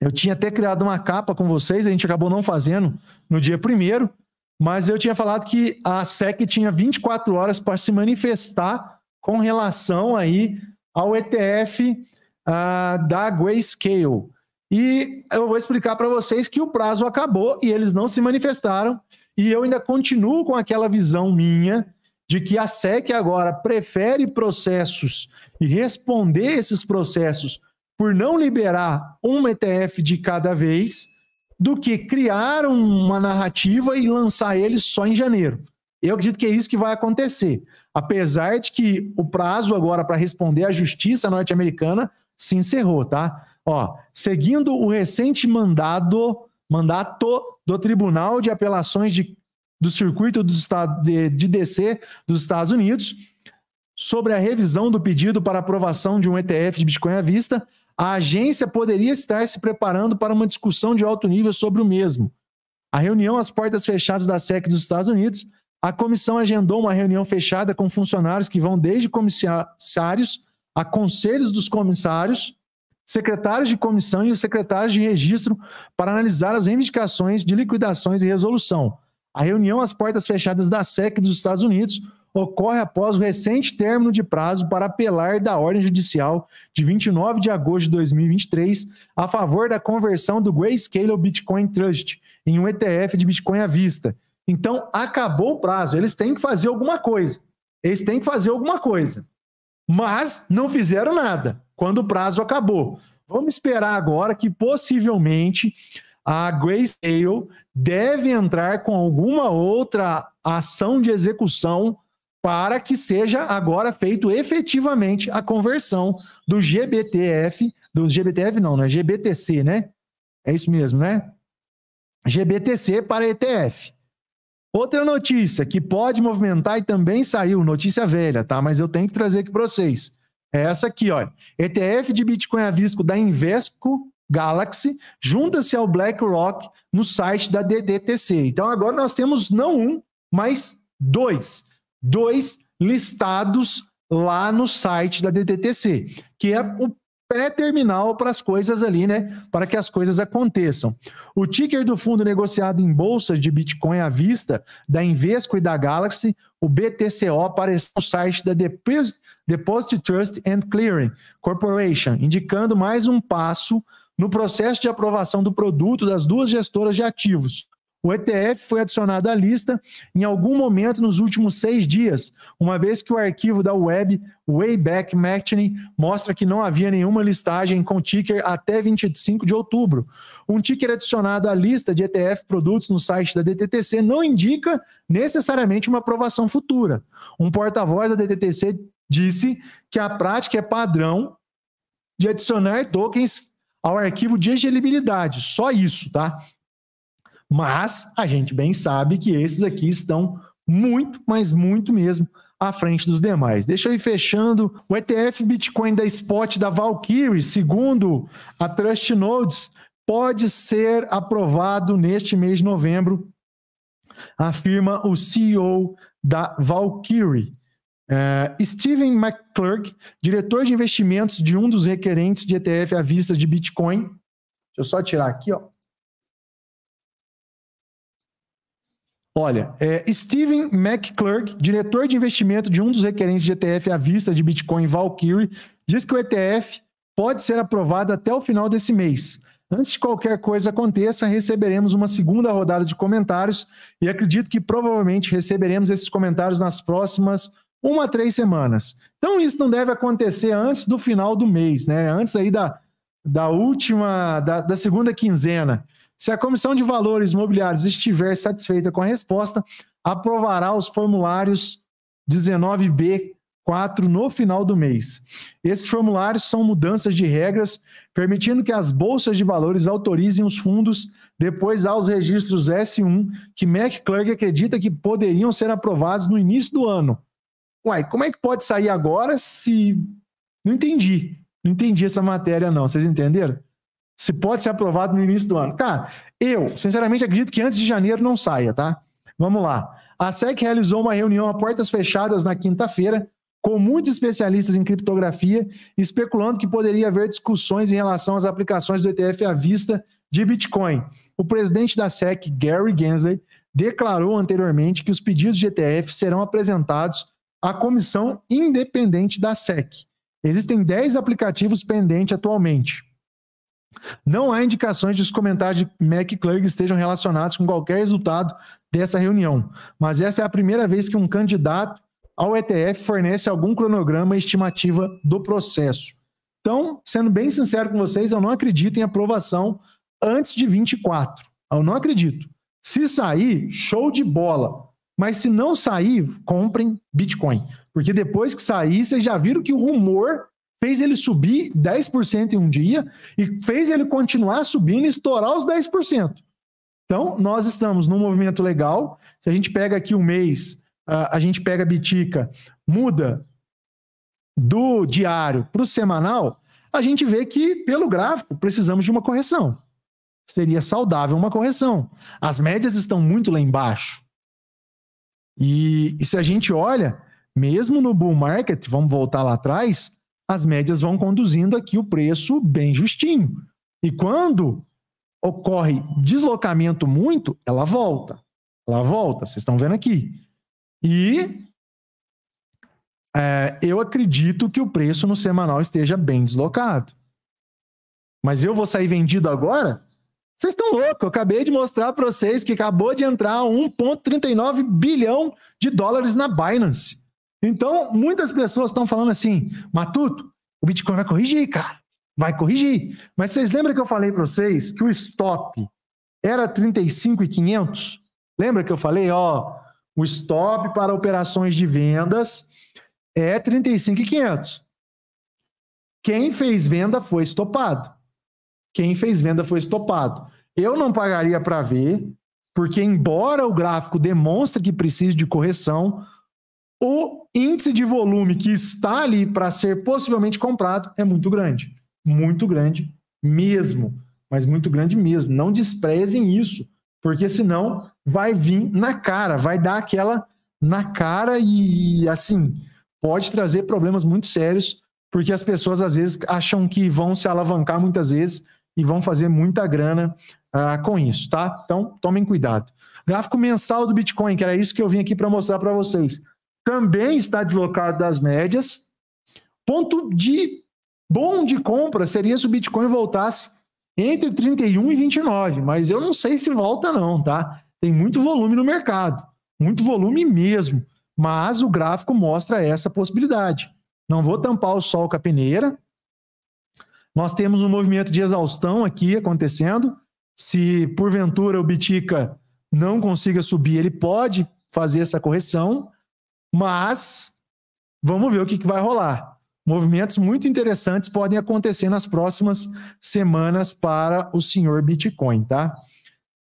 Eu tinha até criado uma capa com vocês, a gente acabou não fazendo no dia primeiro, mas eu tinha falado que a SEC tinha 24 horas para se manifestar com relação aí ao ETF uh, ah, da Grayscale. E eu vou explicar para vocês que o prazo acabou e eles não se manifestaram. E eu ainda continuo com aquela visão minha de que a SEC agora prefere processos e responder esses processos por não liberar um ETF de cada vez do que criar uma narrativa e lançar ele só em janeiro. Eu acredito que é isso que vai acontecer. Apesar de que o prazo agora para responder à justiça norte-americana se encerrou, tá? Ó, seguindo o recente mandado, mandato do Tribunal de Apelações de, do Circuito do Estado de, de DC dos Estados Unidos, sobre a revisão do pedido para aprovação de um ETF de Bitcoin à vista, a agência poderia estar se preparando para uma discussão de alto nível sobre o mesmo. A reunião às portas fechadas da SEC dos Estados Unidos, a comissão agendou uma reunião fechada com funcionários que vão desde comissários a conselhos dos comissários, secretários de comissão e os secretários de registro para analisar as reivindicações de liquidações e resolução. A reunião às portas fechadas da SEC dos Estados Unidos ocorre após o recente término de prazo para apelar da ordem judicial de 29 de agosto de 2023 a favor da conversão do Grayscale Bitcoin Trust em um ETF de Bitcoin à vista. Então, acabou o prazo, eles têm que fazer alguma coisa. Eles têm que fazer alguma coisa. Mas não fizeram nada quando o prazo acabou. Vamos esperar agora que possivelmente a Grayscale deve entrar com alguma outra ação de execução para que seja agora feito efetivamente a conversão do GBTF, do GBTF não, né? GBTC, né? É isso mesmo, né? GBTC para ETF. Outra notícia que pode movimentar e também saiu, notícia velha, tá? Mas eu tenho que trazer aqui para vocês. É essa aqui, olha. ETF de Bitcoin a risco da Invesco Galaxy junta-se ao BlackRock no site da DDTC. Então agora nós temos não um, mas dois Dois, listados lá no site da DTTC, que é o pré-terminal para as coisas ali, né? Para que as coisas aconteçam. O ticker do fundo negociado em bolsas de Bitcoin à vista, da Invesco e da Galaxy, o BTCO, apareceu no site da Deposit Trust and Clearing Corporation, indicando mais um passo no processo de aprovação do produto das duas gestoras de ativos, o ETF foi adicionado à lista em algum momento nos últimos seis dias, uma vez que o arquivo da web Wayback Machine mostra que não havia nenhuma listagem com ticker até 25 de outubro. Um ticker adicionado à lista de ETF produtos no site da DTTC não indica necessariamente uma aprovação futura. Um porta-voz da DTTC disse que a prática é padrão de adicionar tokens ao arquivo de elegibilidade, só isso, tá? Mas a gente bem sabe que esses aqui estão muito, mas muito mesmo à frente dos demais. Deixa eu ir fechando. O ETF Bitcoin da Spot da Valkyrie, segundo a Trust Nodes, pode ser aprovado neste mês de novembro, afirma o CEO da Valkyrie. Uh, Steven McClurg, diretor de investimentos de um dos requerentes de ETF à vista de Bitcoin. Deixa eu só tirar aqui, ó. Olha, é, Steven McClurg, diretor de investimento de um dos requerentes de ETF à vista de Bitcoin Valkyrie, diz que o ETF pode ser aprovado até o final desse mês. Antes de qualquer coisa aconteça, receberemos uma segunda rodada de comentários e acredito que provavelmente receberemos esses comentários nas próximas uma a três semanas. Então isso não deve acontecer antes do final do mês, né? Antes aí da, da última, da, da segunda quinzena. Se a Comissão de Valores Mobiliários estiver satisfeita com a resposta, aprovará os formulários 19B4 no final do mês. Esses formulários são mudanças de regras, permitindo que as bolsas de valores autorizem os fundos depois aos registros S1 que McClurg acredita que poderiam ser aprovados no início do ano. Uai, como é que pode sair agora se. Não entendi. Não entendi essa matéria, não. Vocês entenderam? se pode ser aprovado no início do ano. Cara, eu, sinceramente, acredito que antes de janeiro não saia, tá? Vamos lá. A SEC realizou uma reunião a portas fechadas na quinta-feira com muitos especialistas em criptografia, especulando que poderia haver discussões em relação às aplicações do ETF à vista de Bitcoin. O presidente da SEC, Gary Gensler, declarou anteriormente que os pedidos de ETF serão apresentados à comissão independente da SEC. Existem 10 aplicativos pendentes atualmente. Não há indicações de os comentários de McClurg estejam relacionados com qualquer resultado dessa reunião, mas essa é a primeira vez que um candidato ao ETF fornece algum cronograma estimativa do processo. Então, sendo bem sincero com vocês, eu não acredito em aprovação antes de 24. Eu não acredito. Se sair, show de bola. Mas se não sair, comprem Bitcoin. Porque depois que sair, vocês já viram que o rumor fez ele subir 10% em um dia e fez ele continuar subindo e estourar os 10%. Então, nós estamos num movimento legal. Se a gente pega aqui um mês, a gente pega a Bitica, muda do diário para o semanal, a gente vê que, pelo gráfico, precisamos de uma correção. Seria saudável uma correção. As médias estão muito lá embaixo. E, e se a gente olha, mesmo no bull market, vamos voltar lá atrás, as médias vão conduzindo aqui o preço bem justinho. E quando ocorre deslocamento muito, ela volta. Ela volta, vocês estão vendo aqui. E é, eu acredito que o preço no semanal esteja bem deslocado. Mas eu vou sair vendido agora? Vocês estão loucos. Eu acabei de mostrar para vocês que acabou de entrar 1,39 bilhão de dólares na Binance. Então, muitas pessoas estão falando assim, Matuto, o Bitcoin vai corrigir, cara. Vai corrigir. Mas vocês lembram que eu falei para vocês que o stop era 35,500? Lembra que eu falei, ó, o stop para operações de vendas é 35,500. Quem fez venda foi estopado. Quem fez venda foi estopado. Eu não pagaria para ver, porque embora o gráfico demonstre que precisa de correção, o índice de volume que está ali para ser possivelmente comprado é muito grande. Muito grande mesmo. Mas muito grande mesmo. Não desprezem isso, porque senão vai vir na cara, vai dar aquela na cara e assim pode trazer problemas muito sérios, porque as pessoas às vezes acham que vão se alavancar muitas vezes e vão fazer muita grana ah, com isso, tá? Então tomem cuidado. Gráfico mensal do Bitcoin, que era isso que eu vim aqui para mostrar para vocês também está deslocado das médias. Ponto de bom de compra seria se o Bitcoin voltasse entre 31 e 29, mas eu não sei se volta não, tá? Tem muito volume no mercado, muito volume mesmo, mas o gráfico mostra essa possibilidade. Não vou tampar o sol com a peneira. Nós temos um movimento de exaustão aqui acontecendo. Se porventura o Bitica não consiga subir, ele pode fazer essa correção. Mas vamos ver o que, que vai rolar. Movimentos muito interessantes podem acontecer nas próximas semanas para o senhor Bitcoin, tá?